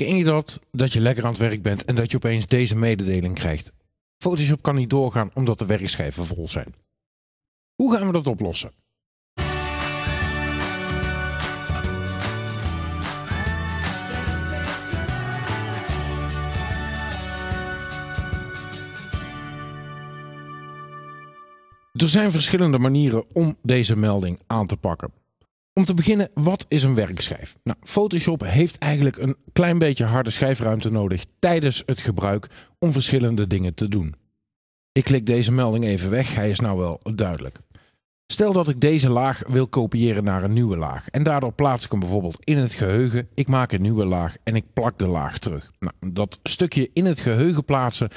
Ken je dat? Dat je lekker aan het werk bent en dat je opeens deze mededeling krijgt. Photoshop kan niet doorgaan omdat de werkschijven vol zijn. Hoe gaan we dat oplossen? Er zijn verschillende manieren om deze melding aan te pakken. Om te beginnen, wat is een werkschijf? Nou, Photoshop heeft eigenlijk een klein beetje harde schijfruimte nodig tijdens het gebruik om verschillende dingen te doen. Ik klik deze melding even weg, hij is nou wel duidelijk. Stel dat ik deze laag wil kopiëren naar een nieuwe laag en daardoor plaats ik hem bijvoorbeeld in het geheugen. Ik maak een nieuwe laag en ik plak de laag terug. Nou, dat stukje in het geheugen plaatsen,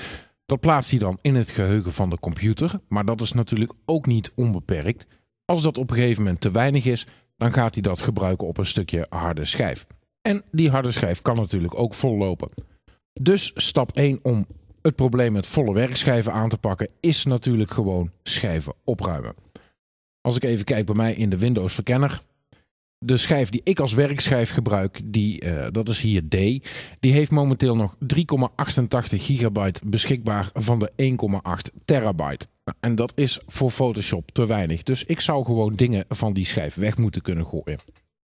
dat plaatst hij dan in het geheugen van de computer, maar dat is natuurlijk ook niet onbeperkt. Als dat op een gegeven moment te weinig is, dan gaat hij dat gebruiken op een stukje harde schijf. En die harde schijf kan natuurlijk ook vollopen. Dus stap 1 om het probleem met volle werkschijven aan te pakken is natuurlijk gewoon schijven opruimen. Als ik even kijk bij mij in de Windows verkenner, de schijf die ik als werkschijf gebruik, die, eh, dat is hier D, die heeft momenteel nog 3,88 gigabyte beschikbaar van de 1,8 terabyte. Nou, en dat is voor Photoshop te weinig. Dus ik zou gewoon dingen van die schijf weg moeten kunnen gooien.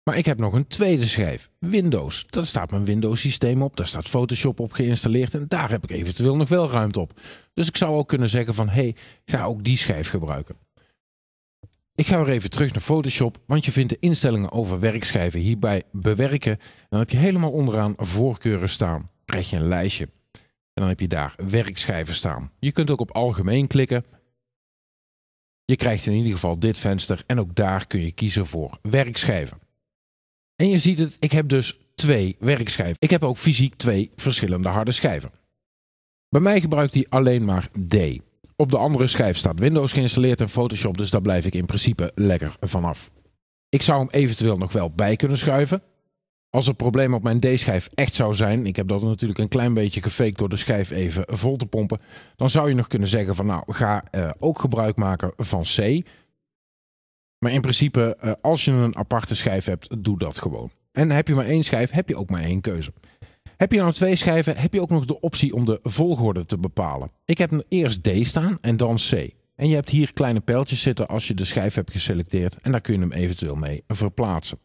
Maar ik heb nog een tweede schijf, Windows. Daar staat mijn Windows-systeem op, daar staat Photoshop op geïnstalleerd en daar heb ik eventueel nog wel ruimte op. Dus ik zou ook kunnen zeggen van, hé, hey, ga ook die schijf gebruiken. Ik ga weer even terug naar Photoshop, want je vindt de instellingen over werkschijven hierbij bewerken. Dan heb je helemaal onderaan voorkeuren staan. Krijg je een lijstje. En dan heb je daar werkschijven staan. Je kunt ook op algemeen klikken. Je krijgt in ieder geval dit venster en ook daar kun je kiezen voor werkschijven. En je ziet het, ik heb dus twee werkschijven. Ik heb ook fysiek twee verschillende harde schijven. Bij mij gebruikt hij alleen maar D. Op de andere schijf staat Windows geïnstalleerd en Photoshop, dus daar blijf ik in principe lekker vanaf. Ik zou hem eventueel nog wel bij kunnen schuiven. Als het probleem op mijn D-schijf echt zou zijn, ik heb dat natuurlijk een klein beetje gefaked door de schijf even vol te pompen, dan zou je nog kunnen zeggen van nou, ga eh, ook gebruik maken van C. Maar in principe, eh, als je een aparte schijf hebt, doe dat gewoon. En heb je maar één schijf, heb je ook maar één keuze. Heb je nou twee schijven, heb je ook nog de optie om de volgorde te bepalen. Ik heb eerst D staan en dan C. En je hebt hier kleine pijltjes zitten als je de schijf hebt geselecteerd en daar kun je hem eventueel mee verplaatsen.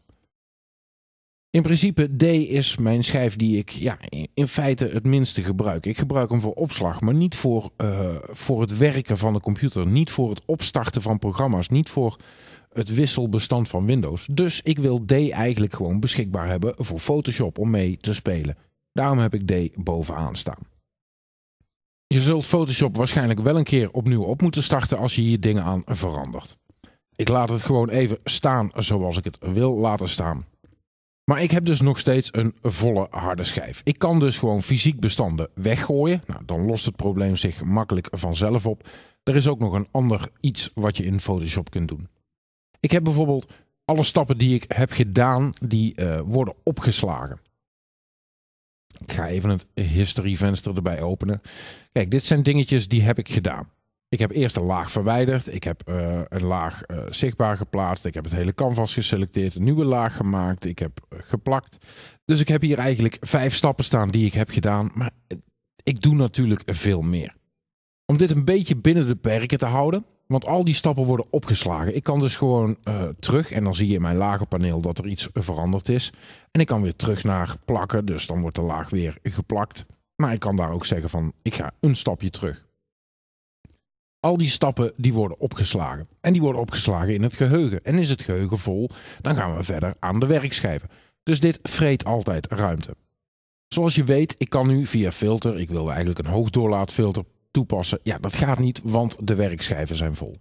In principe D is mijn schijf die ik ja, in feite het minste gebruik. Ik gebruik hem voor opslag, maar niet voor, eh, voor het werken van de computer. Niet voor het opstarten van programma's. Niet voor het wisselbestand van Windows. Dus ik wil D eigenlijk gewoon beschikbaar hebben voor Photoshop om mee te spelen. Daarom heb ik D bovenaan staan. Je zult Photoshop waarschijnlijk wel een keer opnieuw op moeten starten als je hier dingen aan verandert. Ik laat het gewoon even staan zoals ik het wil laten staan. Maar ik heb dus nog steeds een volle harde schijf. Ik kan dus gewoon fysiek bestanden weggooien. Nou, dan lost het probleem zich makkelijk vanzelf op. Er is ook nog een ander iets wat je in Photoshop kunt doen. Ik heb bijvoorbeeld alle stappen die ik heb gedaan, die eh, worden opgeslagen. Ik ga even het history venster erbij openen. Kijk, dit zijn dingetjes die heb ik gedaan. Ik heb eerst een laag verwijderd. Ik heb eh, een laag eh, zichtbaar geplaatst. Ik heb het hele canvas geselecteerd. Een nieuwe laag gemaakt. Ik heb eh, geplakt. Dus ik heb hier eigenlijk vijf stappen staan die ik heb gedaan. Maar ik doe natuurlijk veel meer. Om dit een beetje binnen de perken te houden, want al die stappen worden opgeslagen. Ik kan dus gewoon eh, terug en dan zie je in mijn lagerpaneel dat er iets veranderd is. En ik kan weer terug naar plakken, dus dan wordt de laag weer geplakt. Maar ik kan daar ook zeggen van ik ga een stapje terug. Al die stappen die worden opgeslagen. En die worden opgeslagen in het geheugen. En is het geheugen vol, dan gaan we verder aan de werkschijven. Dus dit vreet altijd ruimte. Zoals je weet, ik kan nu via filter, ik wilde eigenlijk een hoogdoorlaatfilter toepassen. Ja, dat gaat niet, want de werkschijven zijn vol.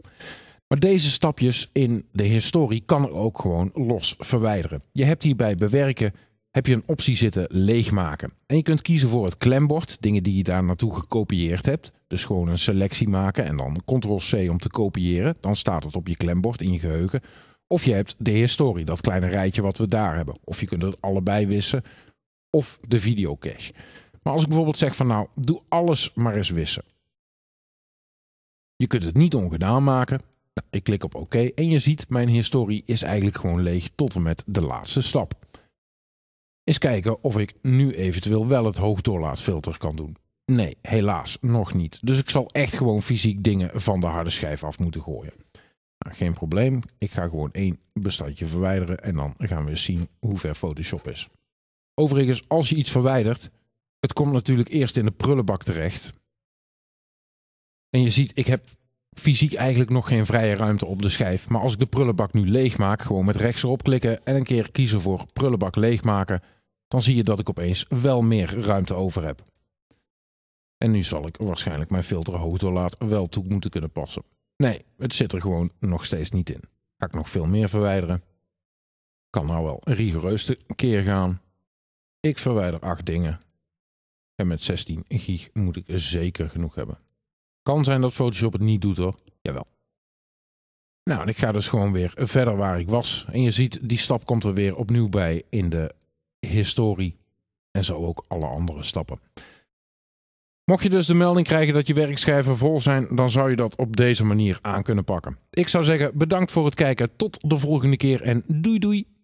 Maar deze stapjes in de historie kan ik ook gewoon los verwijderen. Je hebt hier bij bewerken heb je een optie zitten leegmaken. En je kunt kiezen voor het klembord, dingen die je daar naartoe gekopieerd hebt. Dus gewoon een selectie maken en dan ctrl-c om te kopiëren. Dan staat het op je klembord in je geheugen. Of je hebt de historie, dat kleine rijtje wat we daar hebben. Of je kunt het allebei wissen. Of de videocache. Maar als ik bijvoorbeeld zeg van nou, doe alles maar eens wissen. Je kunt het niet ongedaan maken. Nou, ik klik op OK en je ziet mijn historie is eigenlijk gewoon leeg tot en met de laatste stap. Eens kijken of ik nu eventueel wel het hoogdoorlaatfilter kan doen. Nee, helaas, nog niet. Dus ik zal echt gewoon fysiek dingen van de harde schijf af moeten gooien. Nou, geen probleem, ik ga gewoon één bestandje verwijderen en dan gaan we zien hoe ver Photoshop is. Overigens, als je iets verwijdert, het komt natuurlijk eerst in de prullenbak terecht. En je ziet, ik heb fysiek eigenlijk nog geen vrije ruimte op de schijf. Maar als ik de prullenbak nu leegmaak, gewoon met rechts erop klikken en een keer kiezen voor prullenbak leegmaken, dan zie je dat ik opeens wel meer ruimte over heb. En nu zal ik waarschijnlijk mijn filterhoogte wel toe moeten kunnen passen. Nee, het zit er gewoon nog steeds niet in. Ga ik nog veel meer verwijderen? Kan nou wel rigoureus te keer gaan. Ik verwijder acht dingen. En met 16 gig moet ik zeker genoeg hebben. Kan zijn dat Photoshop het niet doet hoor. Jawel. Nou, en ik ga dus gewoon weer verder waar ik was. En je ziet, die stap komt er weer opnieuw bij in de historie. En zo ook alle andere stappen. Mocht je dus de melding krijgen dat je werkschijven vol zijn, dan zou je dat op deze manier aan kunnen pakken. Ik zou zeggen, bedankt voor het kijken. Tot de volgende keer en doei doei.